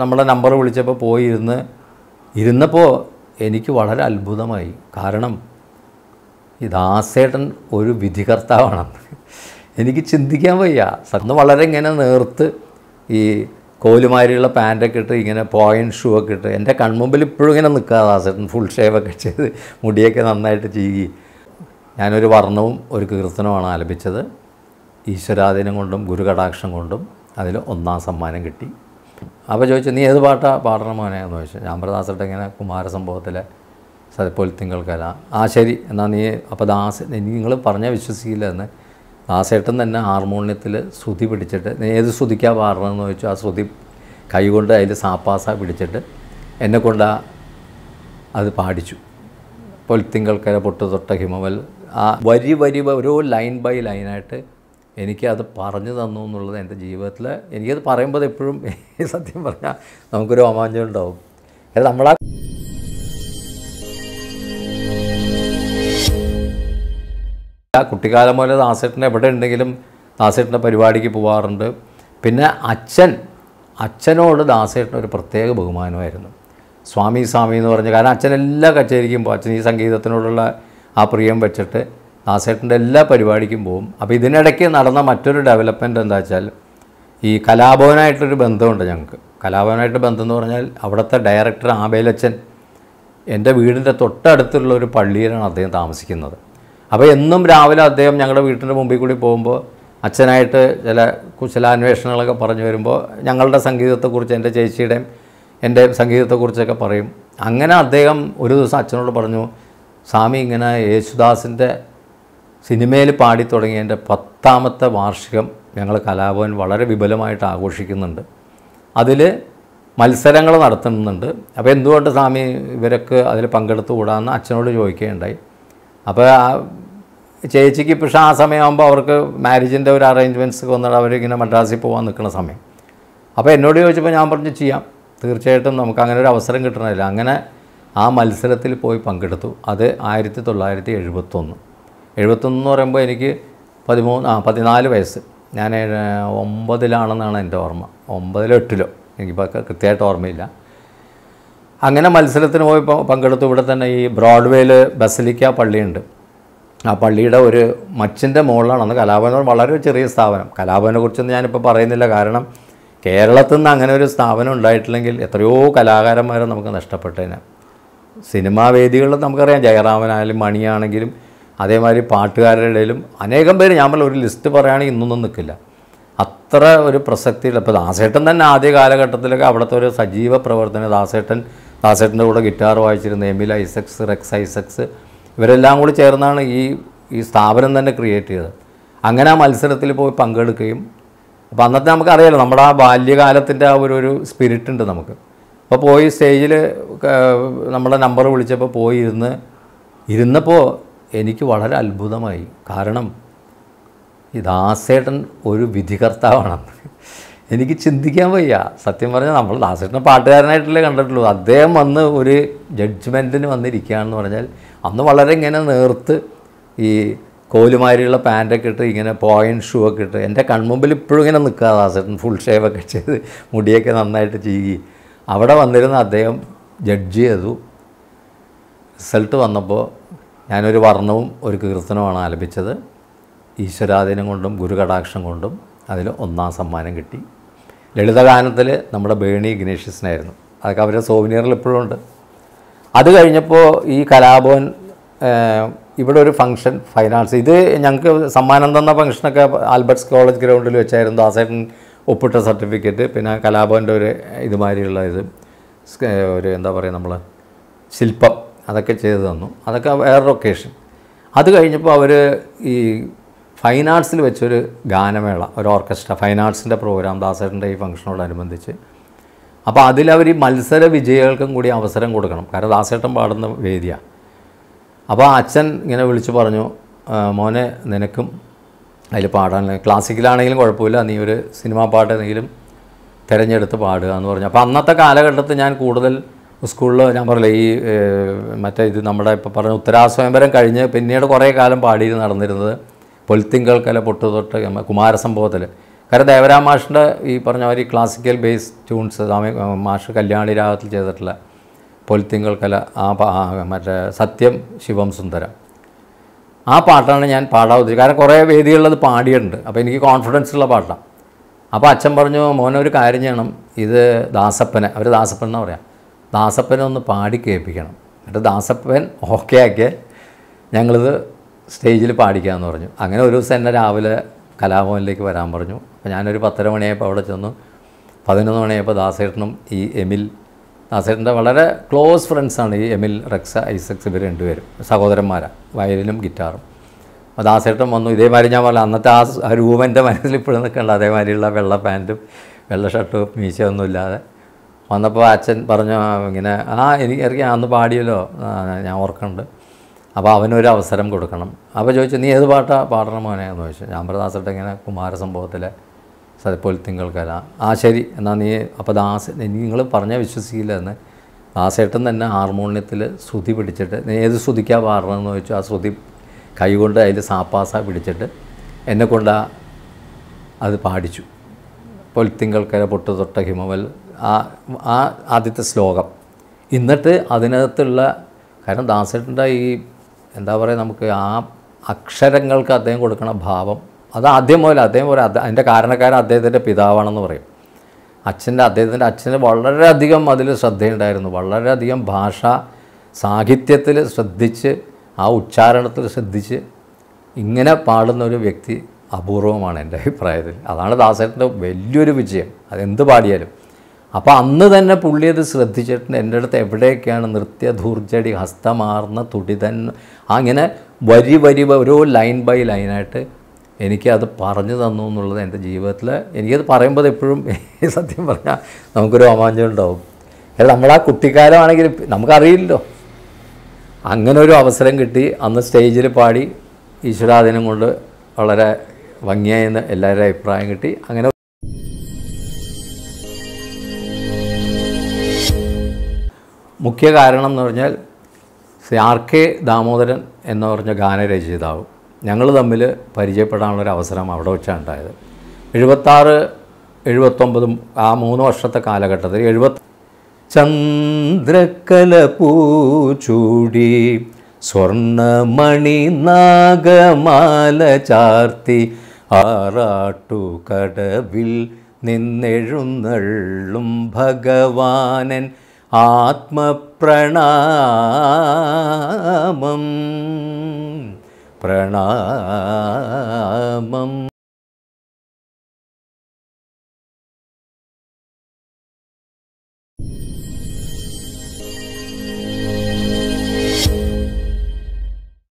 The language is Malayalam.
നമ്മുടെ നമ്പർ വിളിച്ചപ്പോൾ പോയി ഇരുന്ന് ഇരുന്നപ്പോൾ എനിക്ക് വളരെ അത്ഭുതമായി കാരണം ഈ ദാസേട്ടൻ ഒരു വിധികർത്താവാണെന്ന് എനിക്ക് ചിന്തിക്കാൻ വയ്യ അന്ന് വളരെ ഇങ്ങനെ നേർത്ത് ഈ കോലുമാരിയുള്ള പാൻറ്റൊക്കെ ഇട്ട് ഇങ്ങനെ പോയിൻറ്റ് ഷൂ ഒക്കെ ഇട്ട് എൻ്റെ കൺമുമ്പിൽ ഇപ്പോഴും ഇങ്ങനെ നിൽക്കുക ദാസേട്ടൻ ഫുൾ ഷേവൊക്കെ ചെയ്ത് മുടിയൊക്കെ നന്നായിട്ട് ചെയ്യുകയും ഞാനൊരു വർണ്ണവും ഒരു കീർത്തനവുമാണ് ആലപിച്ചത് ഈശ്വരാധീനം കൊണ്ടും ഗുരുകടാക്ഷം കൊണ്ടും അതിൽ ഒന്നാം സമ്മാനം കിട്ടി അപ്പോൾ ചോദിച്ചു നീ ഏത് പാട്ടാണ് പാടണം മോനെ എന്ന് ചോദിച്ചു ഞാൻ പറഞ്ഞാസിട്ട് ഇങ്ങനെ കുമാരസംഭവത്തിലെ കല ആ ശരി എന്നാൽ നീ അപ്പോൾ ദാസ് നിങ്ങൾ പറഞ്ഞാൽ വിശ്വസിക്കില്ല എന്ന് ദാസേട്ടൻ തന്നെ ഹാർമോണിയത്തിൽ ശ്രുതി പിടിച്ചിട്ട് നീ ഏത് ശ്രുതിക്കാണ് പാടണമെന്ന് ചോദിച്ചു ആ ശ്രുതി കൈകൊണ്ട് അതിൽ സാപ്പാസ പിടിച്ചിട്ട് എന്നെ കൊണ്ട് അത് പാടിച്ചു പൊലിത്തിങ്കൾക്കര പൊട്ടു തൊട്ട ഹിമവൽ ആ വരി വരി ഓരോ ലൈൻ ബൈ ലൈനായിട്ട് എനിക്കത് പറഞ്ഞു തന്നു എന്നുള്ളത് എൻ്റെ ജീവിതത്തിൽ എനിക്കത് പറയുമ്പോൾ എപ്പോഴും സത്യം പറഞ്ഞാൽ നമുക്കൊരു അമാഞ്ചം ഉണ്ടാവും അത് നമ്മളാ ആ കുട്ടിക്കാലം പോലെ ദാസേട്ടൻ്റെ എവിടെ ഉണ്ടെങ്കിലും ദാസേട്ടൻ്റെ പരിപാടിക്ക് പോവാറുണ്ട് പിന്നെ അച്ഛൻ അച്ഛനോട് ദാസേട്ടൻ ഒരു പ്രത്യേക ബഹുമാനമായിരുന്നു സ്വാമി സ്വാമി എന്ന് പറഞ്ഞു കാരണം അച്ഛൻ എല്ലാ കച്ചേരിക്കും പോകും അച്ഛൻ ഈ സംഗീതത്തിനോടുള്ള ആ പ്രിയം വെച്ചിട്ട് നാസേട്ടൻ്റെ എല്ലാ പരിപാടിക്കും പോകും അപ്പോൾ ഇതിനിടയ്ക്ക് നടന്ന മറ്റൊരു ഡെവലപ്മെൻ്റ് എന്താ വെച്ചാൽ ഈ കലാഭവനായിട്ടൊരു ബന്ധമുണ്ട് ഞങ്ങൾക്ക് കലാഭവനായിട്ട് ബന്ധം എന്ന് പറഞ്ഞാൽ അവിടുത്തെ ഡയറക്ടർ ആബേലച്ചൻ എൻ്റെ വീടിൻ്റെ തൊട്ടടുത്തുള്ള ഒരു പള്ളിയിലാണ് അദ്ദേഹം താമസിക്കുന്നത് അപ്പോൾ എന്നും രാവിലെ അദ്ദേഹം ഞങ്ങളുടെ വീട്ടിൻ്റെ മുമ്പിൽ കൂടി പോകുമ്പോൾ അച്ഛനായിട്ട് ചില അന്വേഷണങ്ങളൊക്കെ പറഞ്ഞു വരുമ്പോൾ ഞങ്ങളുടെ സംഗീതത്തെക്കുറിച്ച് എൻ്റെ ചേച്ചിയുടെയും എൻ്റെ സംഗീതത്തെക്കുറിച്ചൊക്കെ പറയും അങ്ങനെ അദ്ദേഹം ഒരു ദിവസം അച്ഛനോട് പറഞ്ഞു സ്വാമി ഇങ്ങനെ യേശുദാസിൻ്റെ സിനിമയിൽ പാടി തുടങ്ങിയതിൻ്റെ പത്താമത്തെ വാർഷികം ഞങ്ങൾ കലാഭവൻ വളരെ വിപുലമായിട്ട് ആഘോഷിക്കുന്നുണ്ട് അതിൽ മത്സരങ്ങൾ നടത്തുന്നുണ്ട് അപ്പോൾ എന്തുകൊണ്ട് സ്വാമി ഇവരൊക്കെ അതിൽ പങ്കെടുത്തുകൂടാന്ന് അച്ഛനോട് ചോദിക്കുകയുണ്ടായി അപ്പോൾ ആ ചേച്ചിക്ക് പക്ഷേ ആ സമയമാകുമ്പോൾ അവർക്ക് മാരേജിൻ്റെ ഒരു അറേഞ്ച്മെൻറ്റ്സ് വന്നിട്ട് അവരിങ്ങനെ മദ്രാസിൽ പോകാൻ നിൽക്കുന്ന സമയം അപ്പോൾ എന്നോട് ചോദിച്ചപ്പോൾ ഞാൻ പറഞ്ഞു ചെയ്യാം തീർച്ചയായിട്ടും നമുക്ക് അങ്ങനെ ഒരു അവസരം കിട്ടണമില്ല അങ്ങനെ ആ മത്സരത്തിൽ പോയി പങ്കെടുത്തു അത് ആയിരത്തി തൊള്ളായിരത്തി എഴുപത്തൊന്ന് എഴുപത്തൊന്ന് പറയുമ്പോൾ എനിക്ക് പതിമൂന്ന് ആ പതിനാല് വയസ്സ് ഞാൻ ഒമ്പതിലാണെന്നാണ് എൻ്റെ ഓർമ്മ ഒമ്പതിലോ എട്ടിലോ എനിക്കിപ്പോൾ കൃത്യമായിട്ട് ഓർമ്മയില്ല അങ്ങനെ മത്സരത്തിന് പോയി പങ്കെടുത്തു ഇവിടെ തന്നെ ഈ ബ്രോഡ്വേയിൽ ബസലിക്ക പള്ളിയുണ്ട് ആ പള്ളിയുടെ ഒരു മച്ചിൻ്റെ മുകളിലാണ് അന്ന് കലാഭവൻ വളരെ ചെറിയ സ്ഥാപനം കലാഭവനെ കുറിച്ചൊന്നും ഞാനിപ്പോൾ പറയുന്നില്ല കാരണം കേരളത്തിൽ നിന്ന് അങ്ങനെ ഒരു സ്ഥാപനം ഉണ്ടായിട്ടില്ലെങ്കിൽ എത്രയോ കലാകാരന്മാരെ നമുക്ക് നഷ്ടപ്പെട്ടതിന് സിനിമാ വേദികളിൽ നമുക്കറിയാം ജയറാമനായാലും മണിയാണെങ്കിലും അതേമാതിരി പാട്ടുകാരുടെ ഇടയിലും അനേകം പേര് ഞാൻ പറഞ്ഞ ഒരു ലിസ്റ്റ് പറയുകയാണെങ്കിൽ ഇന്നൊന്നും നിൽക്കില്ല അത്ര ഒരു പ്രസക്തിയില്ല ഇപ്പോൾ ദാസേട്ടൻ തന്നെ ആദ്യ കാലഘട്ടത്തിലൊക്കെ അവിടുത്തെ ഒരു സജീവ പ്രവർത്തനം ദാസേട്ടൻ ദാസേട്ടൻ്റെ കൂടെ ഗിറ്റാർ വായിച്ചിരുന്ന എമിൽ ഐസക്സ് റെക്സ് ഐസക്സ് ഇവരെല്ലാം കൂടി ചേർന്നാണ് ഈ ഈ സ്ഥാപനം തന്നെ ക്രിയേറ്റ് ചെയ്തത് അങ്ങനെ ആ മത്സരത്തിൽ പോയി പങ്കെടുക്കുകയും അപ്പോൾ അന്നത്തെ നമുക്കറിയാലോ നമ്മുടെ ആ ബാല്യകാലത്തിൻ്റെ ആ ഒരു ഒരു സ്പിരിറ്റ് ഉണ്ട് നമുക്ക് അപ്പോൾ പോയി സ്റ്റേജിൽ നമ്മുടെ നമ്പർ വിളിച്ചപ്പോൾ പോയി ഇരുന്ന് ഇരുന്നപ്പോൾ എനിക്ക് വളരെ അത്ഭുതമായി കാരണം ഈ ദാസേട്ടൻ ഒരു വിധികർത്താവാണ് എനിക്ക് ചിന്തിക്കാൻ വയ്യ സത്യം പറഞ്ഞാൽ നമ്മൾ ദാസേട്ടനെ പാട്ടുകാരനായിട്ടല്ലേ കണ്ടിട്ടുള്ളൂ അദ്ദേഹം വന്ന് ഒരു ജഡ്ജ്മെൻറ്റിന് വന്നിരിക്കുകയാണെന്ന് പറഞ്ഞാൽ അന്ന് വളരെ ഇങ്ങനെ നേർത്ത് ഈ കോലുമാരിയുള്ള പാൻറ്റൊക്കെ ഇട്ട് ഇങ്ങനെ പോയിൻറ്റ് ഷൂ ഒക്കെ ഇട്ട് എൻ്റെ കൺമുമ്പിൽ ഇപ്പോഴും ഇങ്ങനെ നിൽക്കുക ദാസേട്ടൻ ഫുൾ ഷേവൊക്കെ ചെയ്ത് മുടിയൊക്കെ നന്നായിട്ട് ചെയ്യുകയും അവിടെ വന്നിരുന്ന അദ്ദേഹം ജഡ്ജ് ചെയ്തു റിസൾട്ട് വന്നപ്പോൾ ഞാനൊരു വർണ്ണവും ഒരു കീർത്തനവുമാണ് ആലപിച്ചത് ഈശ്വരാധീനം കൊണ്ടും ഗുരുകടാക്ഷം കൊണ്ടും അതിൽ ഒന്നാം സമ്മാനം കിട്ടി ലളിതഗാനത്തിൽ നമ്മുടെ ബേണി ഗണേഷ്യസിനായിരുന്നു അതൊക്കെ അവരുടെ സോവിനിയറിൽ ഇപ്പോഴും ഉണ്ട് അത് കഴിഞ്ഞപ്പോൾ ഈ കലാഭവൻ ഇവിടെ ഒരു ഫംഗ്ഷൻ ഫൈനാൻസ് ഇത് ഞങ്ങൾക്ക് സമ്മാനം തന്ന ഫംഗ്ഷനൊക്കെ ആൽബർട്ട്സ് കോളേജ് ഗ്രൗണ്ടിൽ വെച്ചായിരുന്നു ദാസേട്ടൻ ഒപ്പിട്ട സർട്ടിഫിക്കറ്റ് പിന്നെ കലാഭവൻ്റെ ഒരു ഇതുമാതിരിയുള്ള ഇത് ഒരു എന്താ പറയുക നമ്മൾ ശില്പം അതൊക്കെ ചെയ്തു തന്നു അതൊക്കെ വേറെ ഒക്കേഷൻ അത് കഴിഞ്ഞപ്പോൾ അവർ ഈ ഫൈൻ ആർട്സിൽ വെച്ചൊരു ഗാനമേള ഒരു ഓർക്കസ്ട്ര ഫൈൻ ആർട്സിൻ്റെ പ്രോഗ്രാം ദാസേട്ടൻ്റെ ഈ ഫംഗ്ഷനോടനുബന്ധിച്ച് അപ്പോൾ അതിലവർ ഈ മത്സര വിജയികൾക്കും കൂടി അവസരം കൊടുക്കണം കാരണം ദാസേട്ടൻ പാടുന്ന വേദിയാണ് അപ്പോൾ അച്ഛൻ ഇങ്ങനെ വിളിച്ചു പറഞ്ഞു മോനെ നിനക്കും അതിൽ പാടാൻ ക്ലാസിക്കലാണെങ്കിലും കുഴപ്പമില്ല നീ ഒരു സിനിമാ പാട്ട് എന്തെങ്കിലും തിരഞ്ഞെടുത്ത് പാടുക എന്ന് പറഞ്ഞു അപ്പോൾ അന്നത്തെ കാലഘട്ടത്തിൽ ഞാൻ കൂടുതൽ സ്കൂളിൽ ഞാൻ പറയില്ല ഈ മറ്റേ ഇത് നമ്മുടെ ഇപ്പോൾ പറഞ്ഞ ഉത്തരാസ്വയംവരം കഴിഞ്ഞ് പിന്നീട് കുറേ കാലം പാടിയിൽ നടന്നിരുന്നത് പൊൽത്തിങ്കൽ കല പൊട്ടുതൊട്ട് കുമാരസംഭവത്തിൽ കാരണം ദേവരാം മാഷിൻ്റെ ഈ പറഞ്ഞ ഒരു ക്ലാസിക്കൽ ബേസ് ട്യൂൺസ് മാഷ് കല്യാണി രാഗത്തിൽ ചെയ്തിട്ടുള്ള പൊൽത്തിങ്കൽ കല ആ മറ്റേ സത്യം ശിവം സുന്ദരം ആ പാട്ടാണ് ഞാൻ പാടാൻ ഉദ്ദേശിച്ചത് കാരണം കുറേ വേദികളിലത് പാടിയിട്ടുണ്ട് അപ്പോൾ എനിക്ക് കോൺഫിഡൻസ് ഉള്ള പാട്ടാണ് അപ്പോൾ അച്ഛൻ പറഞ്ഞു മോനൊരു കാര്യം ചെയ്യണം ഇത് ദാസപ്പനെ അവർ ദാസപ്പൻ എന്ന് പറയാം ദാസപ്പനെ ഒന്ന് പാടി കേൾപ്പിക്കണം എന്നിട്ട് ദാസപ്പൻ ഓക്കെ ആക്കിയ ഞങ്ങളിത് സ്റ്റേജിൽ പാടിക്കാമെന്ന് പറഞ്ഞു അങ്ങനെ ഒരു ദിവസം എന്നെ രാവിലെ കലാഭവനിലേക്ക് വരാൻ പറഞ്ഞു അപ്പോൾ ഞാനൊരു പത്തര മണിയായപ്പോൾ അവിടെ ചെന്നു പതിനൊന്ന് മണിയായപ്പോൾ ദാസേട്ടനും ഈ എമിൽ ദാസേട്ടൻ്റെ വളരെ ക്ലോസ് ഫ്രണ്ട്സാണ് ഈ എമിൽ റെക്സ ഐസക്സ് ഇവർ രണ്ടുപേരും സഹോദരന്മാരാണ് വയലിനും ഗിറ്റാറും അപ്പോൾ ദാസേട്ടൻ വന്നു ഇതേമാതിരി ഞാൻ പറഞ്ഞു അന്നത്തെ ആ രൂപൻ്റെ മനസ്സിൽ ഇപ്പോഴും നിൽക്കേണ്ട അതേമാതിരിയുള്ള വെള്ള പാൻറ്റും വെള്ള ഷർട്ടും മീശയൊന്നുമില്ലാതെ വന്നപ്പോൾ അച്ഛൻ പറഞ്ഞു ഇങ്ങനെ ആ എനിക്ക് അറിയാം അന്ന് പാടിയല്ലോ ഞാൻ ഓർക്കുന്നുണ്ട് അപ്പോൾ അവനൊരു അവസരം കൊടുക്കണം അപ്പോൾ ചോദിച്ചു നീ ഏത് പാട്ടാണ് പാടണം മോനെ എന്ന് ചോദിച്ചു ഞാൻ പറഞ്ഞാസിട്ട് ഇങ്ങനെ കുമാരസംഭവത്തിലെ സതിപ്പോൾ കല ആ ശരി എന്നാൽ നീ അപ്പോൾ ദാസ് നിങ്ങൾ പറഞ്ഞാൽ വിശ്വസിക്കില്ല എന്ന് ദാസേട്ടൻ തന്നെ ഹാർമോണിയത്തിൽ ശ്രുതി പിടിച്ചിട്ട് നീ ഏത് ശ്രുതിക്കാണ് പാടണമെന്ന് ചോദിച്ചു ആ ശ്രുതി കൈകൊണ്ട് അതിൽ സാപ്പാസ പിടിച്ചിട്ട് എന്നെക്കൊണ്ട് അത് പാടിച്ചു പൊലിത്തിങ്കൾക്കര പൊട്ടു തൊട്ട ഹിമവൽ ആ ആ ആദ്യത്തെ ശ്ലോകം എന്നിട്ട് അതിനകത്തുള്ള കാരണം ദാസേട്ടൻ്റെ ഈ എന്താ പറയുക നമുക്ക് ആ അക്ഷരങ്ങൾക്ക് അദ്ദേഹം കൊടുക്കണ ഭാവം അത് ആദ്യം മുതൽ അദ്ദേഹം പോലെ അതിൻ്റെ കാരണക്കാരൻ അദ്ദേഹത്തിൻ്റെ പിതാവാണെന്ന് പറയും അച്ഛൻ്റെ അദ്ദേഹത്തിൻ്റെ അച്ഛന് വളരെയധികം അതിൽ ശ്രദ്ധയുണ്ടായിരുന്നു വളരെയധികം ഭാഷ സാഹിത്യത്തിൽ ശ്രദ്ധിച്ച് ആ ഉച്ചാരണത്തിൽ ശ്രദ്ധിച്ച് ഇങ്ങനെ പാടുന്ന ഒരു വ്യക്തി അപൂർവമാണ് എൻ്റെ അഭിപ്രായത്തിൽ അതാണ് ദാസേട്ടൻ്റെ വലിയൊരു വിജയം അതെന്ത് പാടിയാലും അപ്പോൾ അന്ന് തന്നെ പുള്ളി അത് ശ്രദ്ധിച്ചിട്ടുണ്ട് എൻ്റെ അടുത്ത് എവിടെയൊക്കെയാണ് നൃത്യ ധൂർജടി ഹസ്തമാർന്ന തുടിതൻ അങ്ങനെ വരി വരി ഓരോ ലൈൻ ബൈ ലൈനായിട്ട് എനിക്കത് പറഞ്ഞു തന്നു എന്നുള്ളത് എൻ്റെ ജീവിതത്തിൽ എനിക്കത് പറയുമ്പോൾ എപ്പോഴും സത്യം പറഞ്ഞാൽ നമുക്കൊരു രോമാഞ്ചം ഉണ്ടാവും അല്ല നമ്മൾ ആ കുട്ടിക്കാലമാണെങ്കിൽ നമുക്കറിയില്ലല്ലോ അങ്ങനെ ഒരു അവസരം കിട്ടി അന്ന് സ്റ്റേജിൽ പാടി ഈശ്വരാധീനം കൊണ്ട് വളരെ ഭംഗിയായി എല്ലാവരുടെ അഭിപ്രായം കിട്ടി അങ്ങനെ മുഖ്യ കാരണം എന്ന് പറഞ്ഞാൽ ശ്രീ ആർ കെ ദാമോദരൻ എന്ന് പറഞ്ഞ ഗാനരചയിതാവ് ഞങ്ങൾ തമ്മിൽ പരിചയപ്പെടാനുള്ളൊരു അവസരം അവിടെ വെച്ചാണ് ഉണ്ടായത് എഴുപത്താറ് എഴുപത്തൊമ്പതും ആ മൂന്ന് വർഷത്തെ കാലഘട്ടത്തിൽ എഴുപത്തി ചന്ദ്രക്കല പൂച്ചൂടി സ്വർണമണി നാഗമാല ചാർത്തി ആറാട്ടു കടവിൽ നിന്നെഴുന്നള്ളും ഭഗവാനൻ आत्मप्रणामम् प्रणामम्